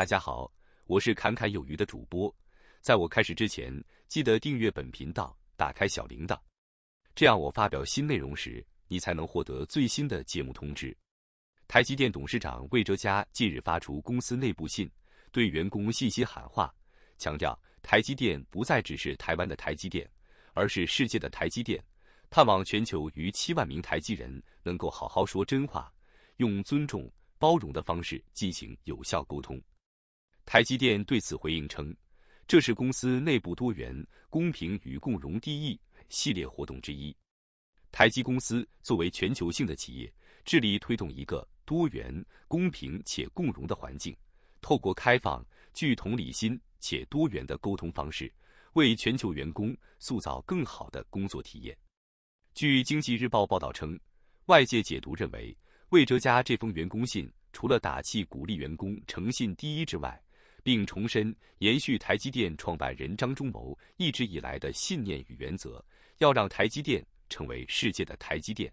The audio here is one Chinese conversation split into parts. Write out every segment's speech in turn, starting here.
大家好，我是侃侃有余的主播。在我开始之前，记得订阅本频道，打开小铃铛，这样我发表新内容时，你才能获得最新的节目通知。台积电董事长魏哲嘉近日发出公司内部信，对员工信息喊话，强调台积电不再只是台湾的台积电，而是世界的台积电。盼望全球逾七万名台积人能够好好说真话，用尊重、包容的方式进行有效沟通。台积电对此回应称，这是公司内部多元、公平与共融第一系列活动之一。台积公司作为全球性的企业，致力推动一个多元、公平且共融的环境，透过开放、具同理心且多元的沟通方式，为全球员工塑造更好的工作体验。据《经济日报》报道称，外界解读认为，魏哲家这封员工信除了打气鼓励员工诚信第一之外，并重申延续台积电创办人张忠谋一直以来的信念与原则，要让台积电成为世界的台积电。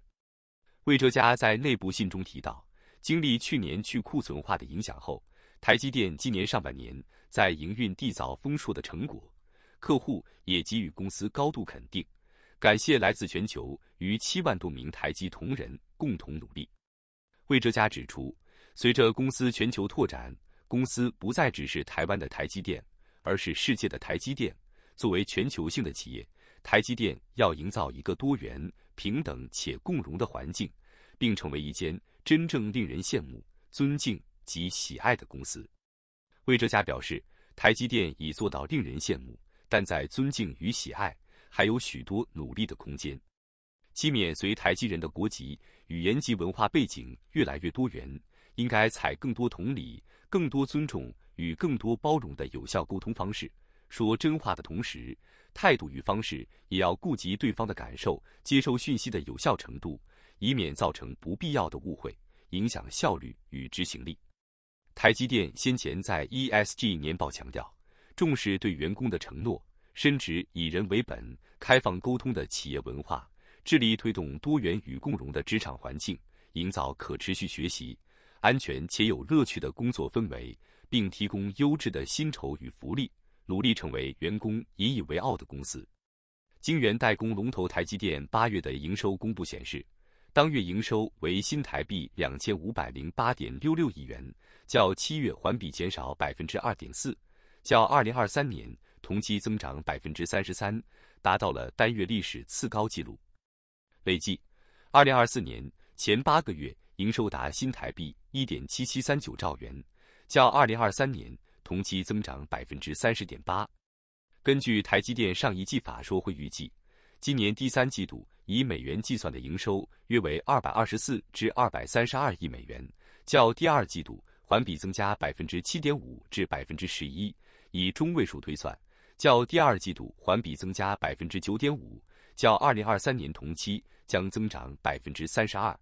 魏哲家在内部信中提到，经历去年去库存化的影响后，台积电今年上半年在营运缔造丰硕的成果，客户也给予公司高度肯定，感谢来自全球逾七万多名台积同仁共同努力。魏哲家指出，随着公司全球拓展。公司不再只是台湾的台积电，而是世界的台积电。作为全球性的企业，台积电要营造一个多元、平等且共荣的环境，并成为一间真正令人羡慕、尊敬及喜爱的公司。魏哲家表示，台积电已做到令人羡慕，但在尊敬与喜爱还有许多努力的空间。其免随台积人的国籍、语言及文化背景越来越多元。应该采更多同理、更多尊重与更多包容的有效沟通方式，说真话的同时，态度与方式也要顾及对方的感受，接收讯息的有效程度，以免造成不必要的误会，影响效率与执行力。台积电先前在 ESG 年报强调，重视对员工的承诺，深植以人为本、开放沟通的企业文化，致力推动多元与共荣的职场环境，营造可持续学习。安全且有乐趣的工作氛围，并提供优质的薪酬与福利，努力成为员工引以为傲的公司。晶圆代工龙头台积电八月的营收公布显示，当月营收为新台币两千五百零八点六六亿元，较七月环比减少百分之二点四，较二零二三年同期增长百分之三十三，达到了单月历史次高纪录。累计，二零二四年前八个月营收达新台币。一点七七三九兆元，较二零二三年同期增长百分之三十点八。根据台积电上一季法说会预计，今年第三季度以美元计算的营收约为二百二十四至二百三十二亿美元，较第二季度环比增加百分之七点五至百分之十一。以中位数推算，较第二季度环比增加百分之九点五，较二零二三年同期将增长百分之三十二。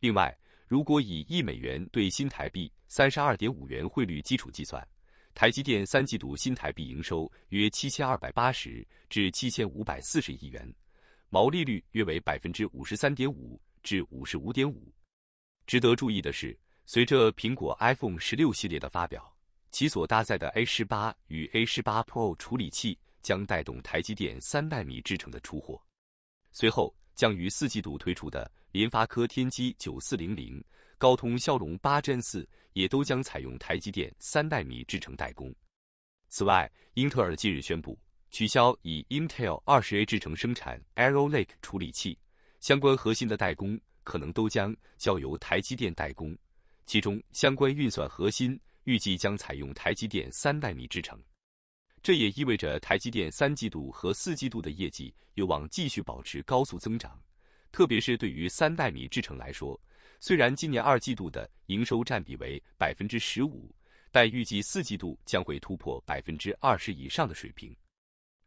另外，如果以一美元兑新台币三十二点五元汇率基础计算，台积电三季度新台币营收约七千二百八十至七千五百四十亿元，毛利率约为百分之五十三点五至五十五点五。值得注意的是，随着苹果 iPhone 十六系列的发表，其所搭载的 A 十八与 A 十八 Pro 处理器将带动台积电三纳米制程的出货。随后。将于四季度推出的联发科天玑9400、高通骁龙8 Gen 4也都将采用台积电三纳米制程代工。此外，英特尔近日宣布取消以 Intel 20A 制程生产 Arrow Lake 处理器相关核心的代工，可能都将交由台积电代工，其中相关运算核心预计将采用台积电三纳米制程。这也意味着台积电三季度和四季度的业绩有望继续保持高速增长。特别是对于三纳米制程来说，虽然今年二季度的营收占比为百分之十五，但预计四季度将会突破百分之二十以上的水平。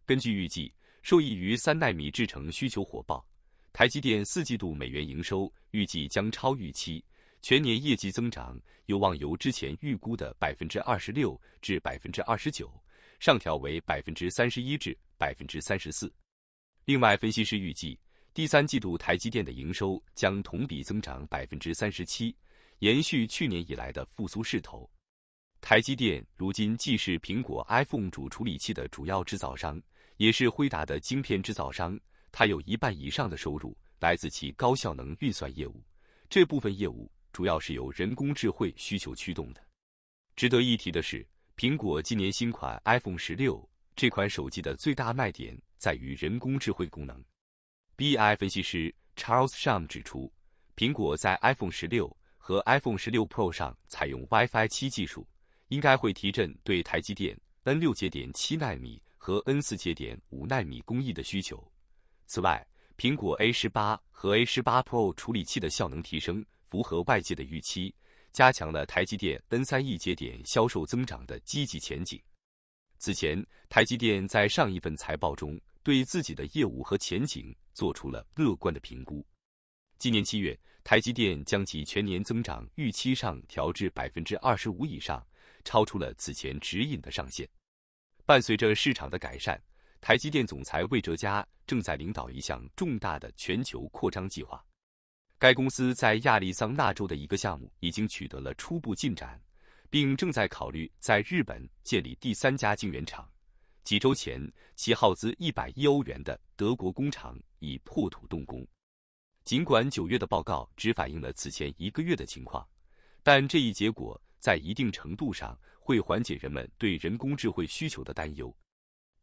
根据预计，受益于三纳米制程需求火爆，台积电四季度美元营收预计将超预期，全年业绩增长有望由之前预估的百分之二十六至百分之二十九。上调为百分之三十一至百分之三十四。另外，分析师预计，第三季度台积电的营收将同比增长百分之三十七，延续去年以来的复苏势头。台积电如今既是苹果 iPhone 主处理器的主要制造商，也是辉达的晶片制造商。它有一半以上的收入来自其高效能运算业务，这部分业务主要是由人工智慧需求驱动的。值得一提的是。苹果今年新款 iPhone 16这款手机的最大卖点在于人工智慧功能。BI 分析师 Charles Shum 指出，苹果在 iPhone 16和 iPhone 16 Pro 上采用 WiFi 7技术，应该会提振对台积电 N 六节点七纳米和 N 四节点五纳米工艺的需求。此外，苹果 A 十八和 A 十八 Pro 处理器的效能提升符合外界的预期。加强了台积电 N 三 E 节点销售增长的积极前景。此前，台积电在上一份财报中对自己的业务和前景做出了乐观的评估。今年七月，台积电将其全年增长预期上调至百分之二十五以上，超出了此前指引的上限。伴随着市场的改善，台积电总裁魏哲嘉正在领导一项重大的全球扩张计划。该公司在亚利桑那州的一个项目已经取得了初步进展，并正在考虑在日本建立第三家晶圆厂。几周前，其耗资100亿欧元的德国工厂已破土动工。尽管九月的报告只反映了此前一个月的情况，但这一结果在一定程度上会缓解人们对人工智慧需求的担忧。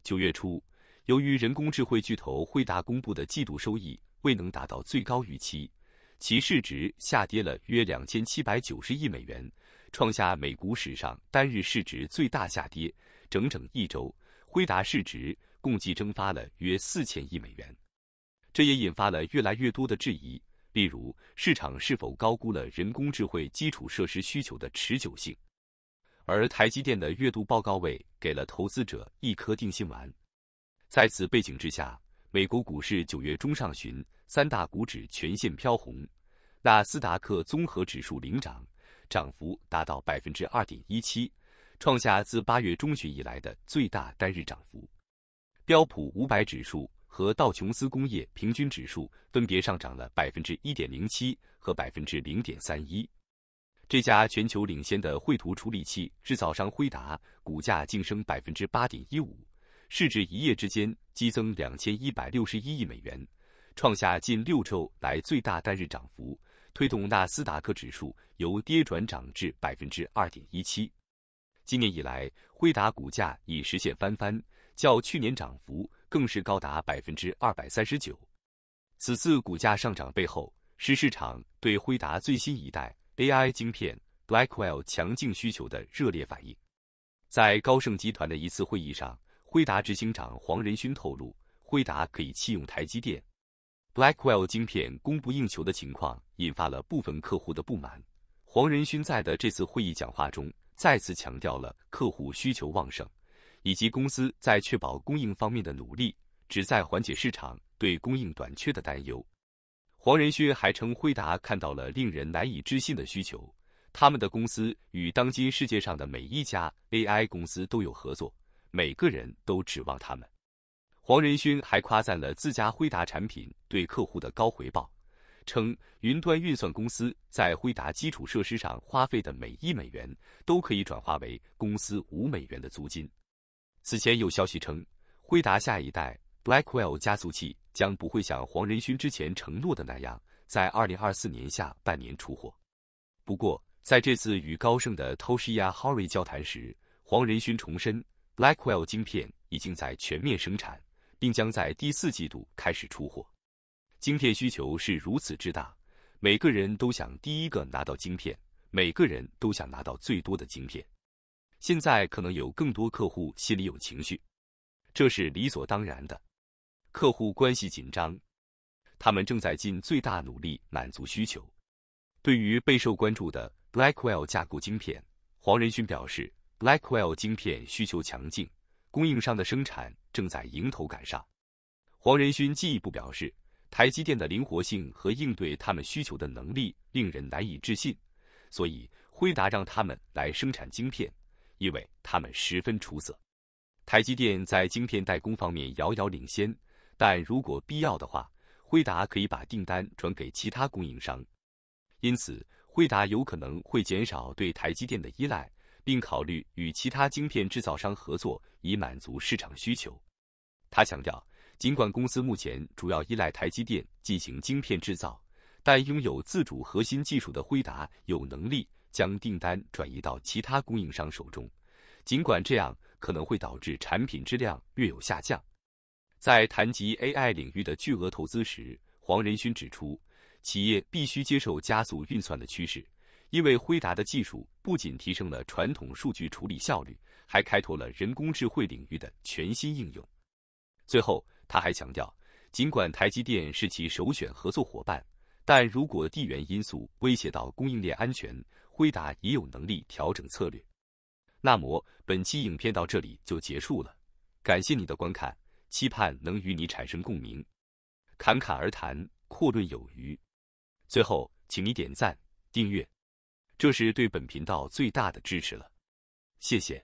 九月初，由于人工智慧巨头惠达公布的季度收益未能达到最高预期。其市值下跌了约两千七百九十亿美元，创下美股史上单日市值最大下跌。整整一周，辉达市值共计蒸发了约四千亿美元，这也引发了越来越多的质疑，例如市场是否高估了人工智慧基础设施需求的持久性。而台积电的月度报告位给了投资者一颗定心丸。在此背景之下，美国股市九月中上旬。三大股指全线飘红，纳斯达克综合指数领涨，涨幅达到百分之二点一七，创下自八月中旬以来的最大单日涨幅。标普五百指数和道琼斯工业平均指数分别上涨了百分之一点零七和百分之零点三一。这家全球领先的绘图处理器制造商辉达股价净升百分之八点一五，市值一夜之间激增两千一百六十一亿美元。创下近六周来最大单日涨幅，推动纳斯达克指数由跌转涨至百分之二点一七。今年以来，辉达股价已实现翻番，较去年涨幅更是高达百分之二百三十九。此次股价上涨背后，是市场对辉达最新一代 AI 晶片 Blackwell 强劲需求的热烈反应。在高盛集团的一次会议上，辉达执行长黄仁勋透露，辉达可以弃用台积电。Blackwell 晶片供不应求的情况引发了部分客户的不满。黄仁勋在的这次会议讲话中再次强调了客户需求旺盛，以及公司在确保供应方面的努力，旨在缓解市场对供应短缺的担忧。黄仁勋还称，辉达看到了令人难以置信的需求，他们的公司与当今世界上的每一家 AI 公司都有合作，每个人都指望他们。黄仁勋还夸赞了自家辉达产品对客户的高回报，称云端运算公司在辉达基础设施上花费的每一美元都可以转化为公司五美元的租金。此前有消息称，辉达下一代 Blackwell 加速器将不会像黄仁勋之前承诺的那样在2024年下半年出货。不过，在这次与高盛的 Toshiya h o r i 交谈时，黄仁勋重申，Blackwell 晶片已经在全面生产。并将在第四季度开始出货。晶片需求是如此之大，每个人都想第一个拿到晶片，每个人都想拿到最多的晶片。现在可能有更多客户心里有情绪，这是理所当然的。客户关系紧张，他们正在尽最大努力满足需求。对于备受关注的 Blackwell 架构晶片，黄仁勋表示，Blackwell 晶片需求强劲。供应商的生产正在迎头赶上。黄仁勋进一步表示，台积电的灵活性和应对他们需求的能力令人难以置信，所以辉达让他们来生产晶片，因为他们十分出色。台积电在晶片代工方面遥遥领先，但如果必要的话，辉达可以把订单转给其他供应商。因此，辉达有可能会减少对台积电的依赖。并考虑与其他晶片制造商合作，以满足市场需求。他强调，尽管公司目前主要依赖台积电进行晶片制造，但拥有自主核心技术的辉达有能力将订单转移到其他供应商手中。尽管这样可能会导致产品质量略有下降。在谈及 AI 领域的巨额投资时，黄仁勋指出，企业必须接受加速运算的趋势。因为辉达的技术不仅提升了传统数据处理效率，还开拓了人工智能领域的全新应用。最后，他还强调，尽管台积电是其首选合作伙伴，但如果地缘因素威胁到供应链安全，辉达也有能力调整策略。那么，本期影片到这里就结束了，感谢你的观看，期盼能与你产生共鸣。侃侃而谈，阔论有余。最后，请你点赞、订阅。这是对本频道最大的支持了，谢谢。